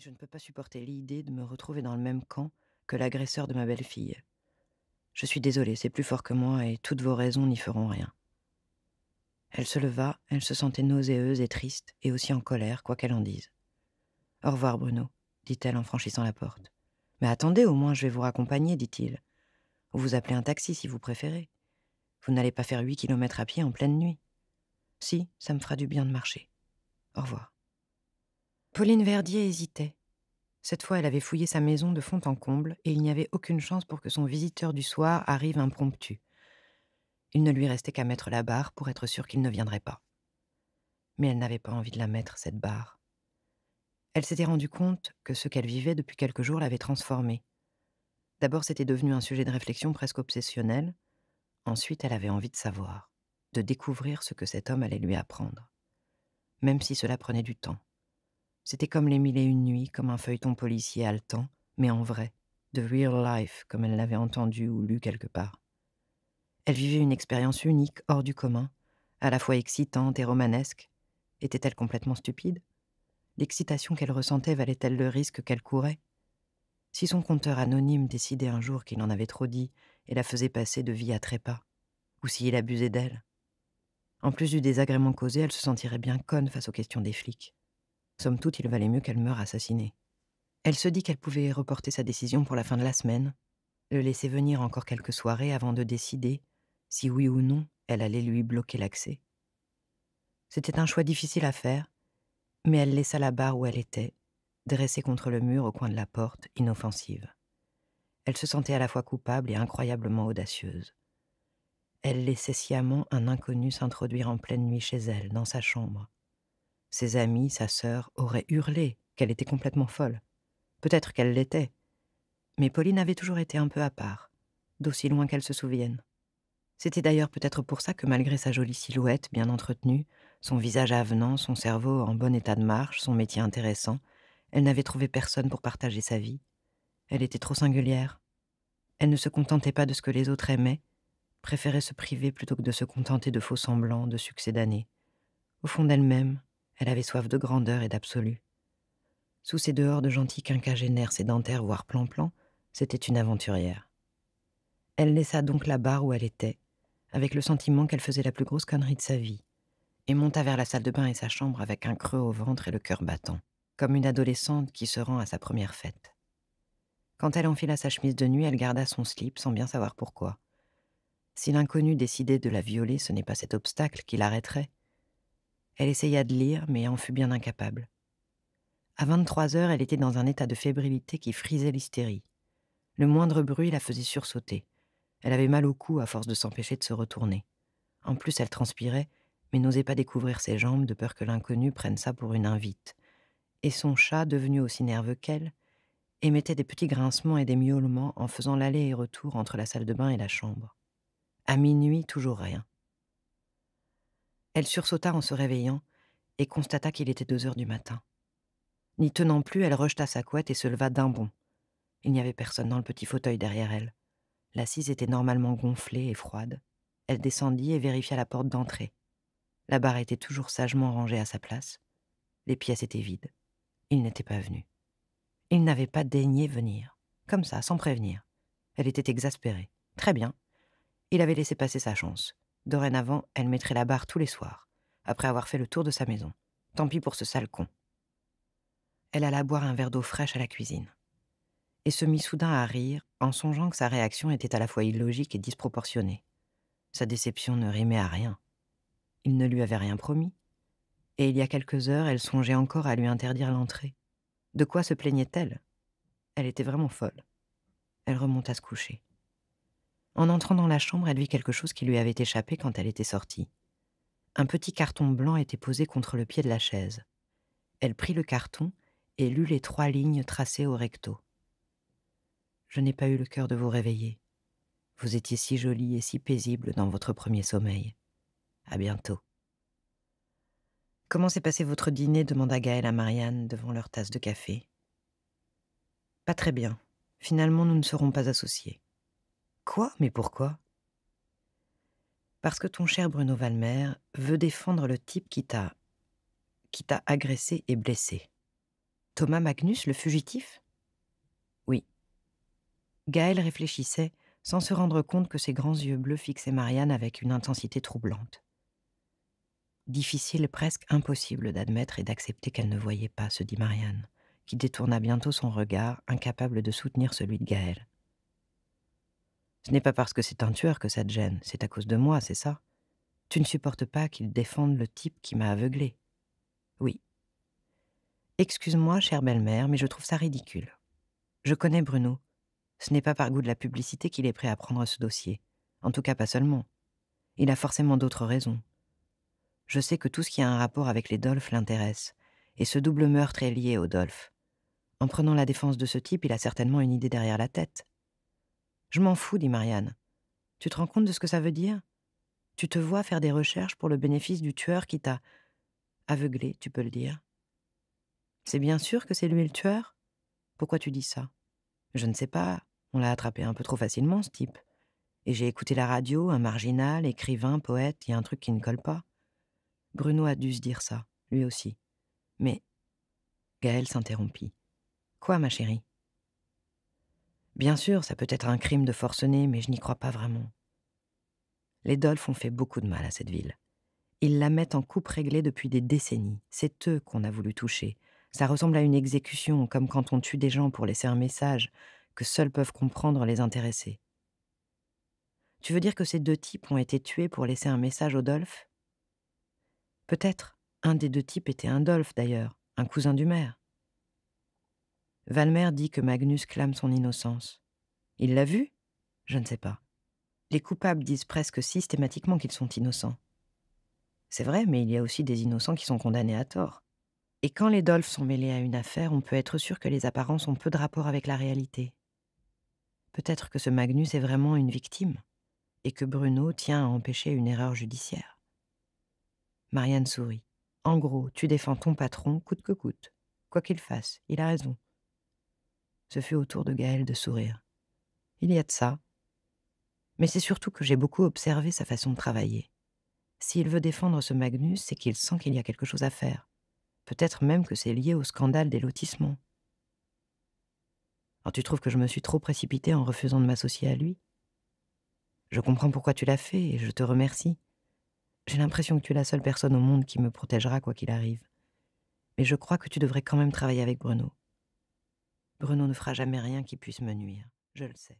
je ne peux pas supporter l'idée de me retrouver dans le même camp que l'agresseur de ma belle-fille. Je suis désolée, c'est plus fort que moi et toutes vos raisons n'y feront rien. Elle se leva, elle se sentait nauséeuse et triste, et aussi en colère, quoi qu'elle en dise. Au revoir, Bruno, dit-elle en franchissant la porte. Mais attendez, au moins je vais vous raccompagner, dit-il. vous appelez un taxi si vous préférez. Vous n'allez pas faire huit kilomètres à pied en pleine nuit. Si, ça me fera du bien de marcher. Au revoir. Pauline Verdier hésitait. Cette fois, elle avait fouillé sa maison de fond en comble et il n'y avait aucune chance pour que son visiteur du soir arrive impromptu. Il ne lui restait qu'à mettre la barre pour être sûr qu'il ne viendrait pas. Mais elle n'avait pas envie de la mettre, cette barre. Elle s'était rendue compte que ce qu'elle vivait depuis quelques jours l'avait transformée. D'abord, c'était devenu un sujet de réflexion presque obsessionnel. Ensuite, elle avait envie de savoir, de découvrir ce que cet homme allait lui apprendre, même si cela prenait du temps. C'était comme les mille et une nuits, comme un feuilleton policier haletant, mais en vrai, de real life, comme elle l'avait entendu ou lu quelque part. Elle vivait une expérience unique, hors du commun, à la fois excitante et romanesque. Était-elle complètement stupide L'excitation qu'elle ressentait valait-elle le risque qu'elle courait Si son compteur anonyme décidait un jour qu'il en avait trop dit et la faisait passer de vie à trépas, ou s'il abusait d'elle En plus du désagrément causé, elle se sentirait bien conne face aux questions des flics. Somme toute, il valait mieux qu'elle meure assassinée. Elle se dit qu'elle pouvait reporter sa décision pour la fin de la semaine, le laisser venir encore quelques soirées avant de décider si oui ou non elle allait lui bloquer l'accès. C'était un choix difficile à faire, mais elle laissa la barre où elle était, dressée contre le mur au coin de la porte, inoffensive. Elle se sentait à la fois coupable et incroyablement audacieuse. Elle laissait sciemment un inconnu s'introduire en pleine nuit chez elle, dans sa chambre, ses amis, sa sœur auraient hurlé qu'elle était complètement folle. Peut-être qu'elle l'était. Mais Pauline avait toujours été un peu à part, d'aussi loin qu'elle se souvienne. C'était d'ailleurs peut-être pour ça que malgré sa jolie silhouette bien entretenue, son visage avenant, son cerveau en bon état de marche, son métier intéressant, elle n'avait trouvé personne pour partager sa vie. Elle était trop singulière. Elle ne se contentait pas de ce que les autres aimaient, préférait se priver plutôt que de se contenter de faux semblants, de succès d'années. Au fond d'elle-même, elle avait soif de grandeur et d'absolu. Sous ses dehors de gentils quinquagénaire, sédentaires, voire plan-plan, c'était une aventurière. Elle laissa donc la barre où elle était, avec le sentiment qu'elle faisait la plus grosse connerie de sa vie, et monta vers la salle de bain et sa chambre avec un creux au ventre et le cœur battant, comme une adolescente qui se rend à sa première fête. Quand elle enfila sa chemise de nuit, elle garda son slip sans bien savoir pourquoi. Si l'inconnu décidait de la violer, ce n'est pas cet obstacle qui l'arrêterait, elle essaya de lire, mais en fut bien incapable. À 23 heures, elle était dans un état de fébrilité qui frisait l'hystérie. Le moindre bruit la faisait sursauter. Elle avait mal au cou à force de s'empêcher de se retourner. En plus, elle transpirait, mais n'osait pas découvrir ses jambes de peur que l'inconnu prenne ça pour une invite. Et son chat, devenu aussi nerveux qu'elle, émettait des petits grincements et des miaulements en faisant l'aller et retour entre la salle de bain et la chambre. À minuit, toujours rien. Elle sursauta en se réveillant et constata qu'il était deux heures du matin. N'y tenant plus, elle rejeta sa couette et se leva d'un bond. Il n'y avait personne dans le petit fauteuil derrière elle. L'assise était normalement gonflée et froide. Elle descendit et vérifia la porte d'entrée. La barre était toujours sagement rangée à sa place. Les pièces étaient vides. Il n'était pas venu. Il n'avait pas daigné venir. Comme ça, sans prévenir. Elle était exaspérée. Très bien. Il avait laissé passer sa chance. Dorénavant, elle mettrait la barre tous les soirs, après avoir fait le tour de sa maison. Tant pis pour ce sale con. Elle alla boire un verre d'eau fraîche à la cuisine. Et se mit soudain à rire, en songeant que sa réaction était à la fois illogique et disproportionnée. Sa déception ne rimait à rien. Il ne lui avait rien promis. Et il y a quelques heures, elle songeait encore à lui interdire l'entrée. De quoi se plaignait-elle Elle était vraiment folle. Elle remonta se coucher. En entrant dans la chambre, elle vit quelque chose qui lui avait échappé quand elle était sortie. Un petit carton blanc était posé contre le pied de la chaise. Elle prit le carton et lut les trois lignes tracées au recto. Je n'ai pas eu le cœur de vous réveiller. Vous étiez si jolie et si paisible dans votre premier sommeil. À bientôt. Comment s'est passé votre dîner demanda Gaël à Marianne devant leur tasse de café. Pas très bien. Finalement, nous ne serons pas associés. Quoi Mais pourquoi Parce que ton cher Bruno Valmer veut défendre le type qui t'a. qui t'a agressé et blessé. Thomas Magnus, le fugitif Oui. Gaël réfléchissait sans se rendre compte que ses grands yeux bleus fixaient Marianne avec une intensité troublante. Difficile, presque impossible d'admettre et d'accepter qu'elle ne voyait pas, se dit Marianne, qui détourna bientôt son regard, incapable de soutenir celui de Gaël. Ce n'est pas parce que c'est un tueur que ça te gêne, c'est à cause de moi, c'est ça Tu ne supportes pas qu'il défende le type qui m'a aveuglé. Oui. Excuse-moi, chère belle-mère, mais je trouve ça ridicule. Je connais Bruno. Ce n'est pas par goût de la publicité qu'il est prêt à prendre ce dossier. En tout cas, pas seulement. Il a forcément d'autres raisons. Je sais que tout ce qui a un rapport avec les Dolphes l'intéresse, et ce double meurtre est lié aux Dolphes. En prenant la défense de ce type, il a certainement une idée derrière la tête. Je m'en fous, dit Marianne. Tu te rends compte de ce que ça veut dire Tu te vois faire des recherches pour le bénéfice du tueur qui t'a aveuglé, tu peux le dire. C'est bien sûr que c'est lui le tueur Pourquoi tu dis ça Je ne sais pas, on l'a attrapé un peu trop facilement, ce type. Et j'ai écouté la radio, un marginal, écrivain, poète, il y a un truc qui ne colle pas. Bruno a dû se dire ça, lui aussi. Mais. Gaël s'interrompit. Quoi, ma chérie Bien sûr, ça peut être un crime de forcené, mais je n'y crois pas vraiment. Les Dolphes ont fait beaucoup de mal à cette ville. Ils la mettent en coupe réglée depuis des décennies. C'est eux qu'on a voulu toucher. Ça ressemble à une exécution, comme quand on tue des gens pour laisser un message que seuls peuvent comprendre les intéressés. Tu veux dire que ces deux types ont été tués pour laisser un message aux Dolphs Peut-être. Un des deux types était un Dolph, d'ailleurs, un cousin du maire. Valmer dit que Magnus clame son innocence. Il l'a vu Je ne sais pas. Les coupables disent presque systématiquement qu'ils sont innocents. C'est vrai, mais il y a aussi des innocents qui sont condamnés à tort. Et quand les Dolphs sont mêlés à une affaire, on peut être sûr que les apparences ont peu de rapport avec la réalité. Peut-être que ce Magnus est vraiment une victime, et que Bruno tient à empêcher une erreur judiciaire. Marianne sourit. En gros, tu défends ton patron coûte que coûte. Quoi qu'il fasse, il a raison ce fut au tour de Gaël de sourire. Il y a de ça. Mais c'est surtout que j'ai beaucoup observé sa façon de travailler. S'il veut défendre ce Magnus, c'est qu'il sent qu'il y a quelque chose à faire. Peut-être même que c'est lié au scandale des lotissements. Oh, tu trouves que je me suis trop précipitée en refusant de m'associer à lui Je comprends pourquoi tu l'as fait et je te remercie. J'ai l'impression que tu es la seule personne au monde qui me protégera quoi qu'il arrive. Mais je crois que tu devrais quand même travailler avec Bruno. Bruno ne fera jamais rien qui puisse me nuire, je le sais.